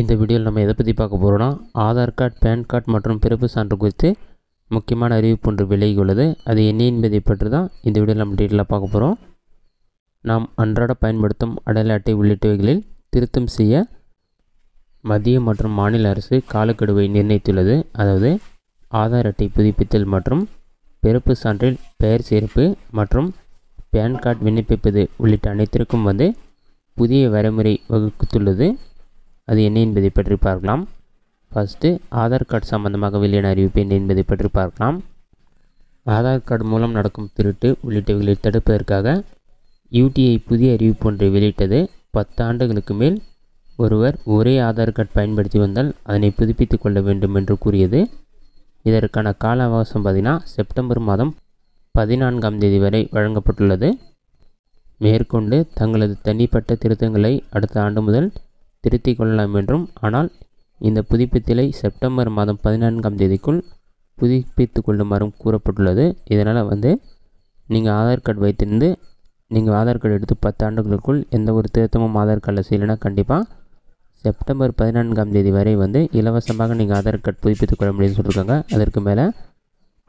இந்த வீடியோவில் நம்ம எதை பற்றி பார்க்க போகிறோன்னா ஆதார் கார்டு பேன் கார்டு மற்றும் பிறப்பு சான்று குறித்து முக்கியமான அறிவிப்பு ஒன்று விலகி உள்ளது அது என்ன என்பதை பற்றி தான் இந்த வீடியோவில் நம்ம டீட்டெயிலாக பார்க்க போகிறோம் நாம் அன்றாட பயன்படுத்தும் அடையாள அட்டை உள்ளிட்டவைகளில் திருத்தம் செய்ய மத்திய மற்றும் மாநில அரசு காலக்கெடுவை நிர்ணயித்துள்ளது அதாவது ஆதார் அட்டை புதுப்பித்தல் மற்றும் பிறப்பு சான்றில் பெயர் சேர்ப்பு மற்றும் பேன் கார்டு விண்ணப்பிப்பது உள்ளிட்ட அனைத்திற்கும் வந்து புதிய வரைமுறை வகுத்துள்ளது அது என்ன என்பதை பற்றி பார்க்கலாம் ஃபஸ்ட்டு ஆதார் கார்டு சம்பந்தமாக வெளியான அறிவிப்பு என்ன என்பதை பற்றி பார்க்கலாம் ஆதார் கார்டு மூலம் நடக்கும் திருட்டு உள்ளிட்டவர்களை தடுப்பதற்காக யூடிஐ புதிய அறிவிப்பு ஒன்றை வெளியிட்டது பத்து ஆண்டுகளுக்கு மேல் ஒருவர் ஒரே ஆதார் கார்டு பயன்படுத்தி வந்தால் அதனை புதுப்பித்து கொள்ள வேண்டும் என்று கூறியது இதற்கான கால அவகாசம் பார்த்தீங்கன்னா செப்டம்பர் மாதம் பதினான்காம் தேதி வரை வழங்கப்பட்டுள்ளது மேற்கொண்டு தங்களது தனிப்பட்ட திருத்தங்களை அடுத்த ஆண்டு முதல் திருத்திக் கொள்ளலாம் என்றும் ஆனால் இந்த புதுப்பித்தலை செப்டம்பர் மாதம் பதினான்காம் தேதிக்குள் புதுப்பித்து கொள்ளுமாறும் கூறப்பட்டுள்ளது இதனால் வந்து நீங்கள் ஆதார் கார்டு வைத்திருந்து நீங்கள் ஆதார் கார்டு எடுத்து பத்து ஆண்டுகளுக்குள் எந்த ஒரு திருத்தமும் ஆதார் கார்டில் செய்யலைனா கண்டிப்பாக செப்டம்பர் பதினான்காம் தேதி வரை வந்து இலவசமாக நீங்கள் ஆதார் கார்டு புதுப்பித்துக் கொள்ள முடியும்னு சொல்லியிருக்காங்க அதற்கு மேலே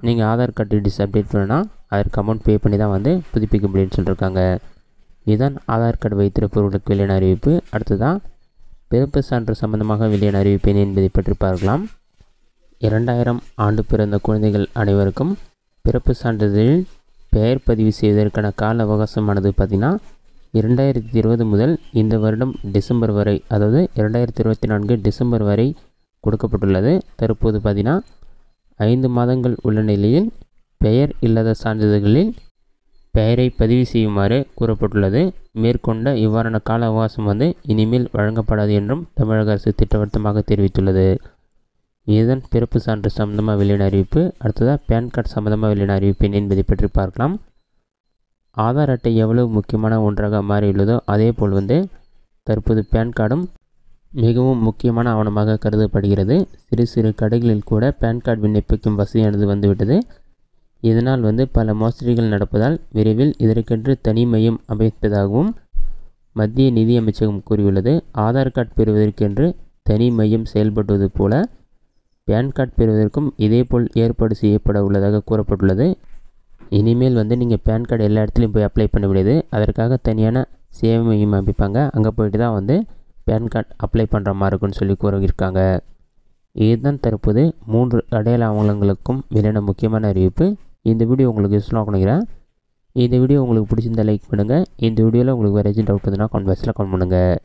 நீங்கள் ஆதார் கார்டு டீட்டெயில்ஸ் அப்டேட் பண்ணால் அதற்கு அமௌண்ட் பே பண்ணி தான் வந்து புதுப்பிக்க முடியும்னு சொல்லியிருக்காங்க இதுதான் ஆதார் கார்டு வைத்திருப்பவர்களுக்கு வெளியான அறிவிப்பு அடுத்ததான் பிறப்பு சான்று சம்பந்தமாக வெளியான அறிவிப்பேன் என்பதை பற்றி பார்க்கலாம் இரண்டாயிரம் ஆண்டு பிறந்த குழந்தைகள் அனைவருக்கும் பிறப்பு சான்றிதழில் பெயர் பதிவு செய்வதற்கான கால அவகாசமானது பார்த்திங்கன்னா இரண்டாயிரத்தி இருபது முதல் இந்த வருடம் டிசம்பர் வரை அதாவது இரண்டாயிரத்தி இருபத்தி நான்கு டிசம்பர் வரை கொடுக்கப்பட்டுள்ளது தற்போது பார்த்திங்கன்னா ஐந்து மாதங்கள் உள்ள நிலையில் பெயர் இல்லாத சான்றிதழ்களில் பெயரை பதிவு செய்யுமாறு கூறப்பட்டுள்ளது மேற்கொண்ட இவ்வாறான கால அவகாசம் வந்து இனிமேல் வழங்கப்படாது என்றும் தமிழக அரசு திட்டவட்டமாக தெரிவித்துள்ளது இதன் பிறப்பு சான்று சம்பந்தமாக வெளியின அறிவிப்பு அடுத்ததாக பேன் கார்டு சம்பந்தமாக வெளியின அறிவிப்பு என்பதை பற்றி பார்க்கலாம் ஆதார் அட்டை எவ்வளவு முக்கியமான ஒன்றாக மாறியுள்ளதோ அதே போல் வந்து தற்போது பேன் கார்டும் மிகவும் முக்கியமான ஆவணமாக கருதப்படுகிறது சிறு சிறு கடைகளில் கூட பேன் கார்டு விண்ணப்பிக்கும் வசதியானது வந்துவிட்டது இதனால் வந்து பல மோசடிகள் நடப்பதால் விரைவில் இதற்கென்று தனி மையம் அமைப்பதாகவும் மத்திய நிதி அமைச்சகம் கூறியுள்ளது ஆதார் கார்டு பெறுவதற்கென்று தனி மையம் செயல்படுவது போல பேன் கார்டு பெறுவதற்கும் இதேபோல் ஏற்பாடு செய்யப்பட உள்ளதாக கூறப்பட்டுள்ளது இனிமேல் வந்து நீங்கள் பேன் கார்டு எல்லா இடத்துலையும் போய் அப்ளை பண்ண முடியாது அதற்காக தனியான சேவை மையம் அமைப்பாங்க அங்கே போயிட்டு தான் வந்து பேன் கார்டு அப்ளை பண்ணுற மாதிரி இருக்குன்னு சொல்லி கூறியிருக்காங்க இதுதான் தற்போது மூன்று அடையாள ஆவணங்களுக்கும் வெளியான முக்கியமான அறிவிப்பு இந்த வீடியோ உங்களுக்கு யூஸ்ஃபுல்லாக பண்ணிக்கிறேன் இந்த வீடியோ உங்களுக்கு பிடிச்சிருந்தால் லைக் பண்ணுங்கள் இந்த வீடியோவில் உங்களுக்கு வேறு ஏதாச்சும் டவுட் இருந்தால் கான்வெர்ஸில் கால் பண்ணுங்கள்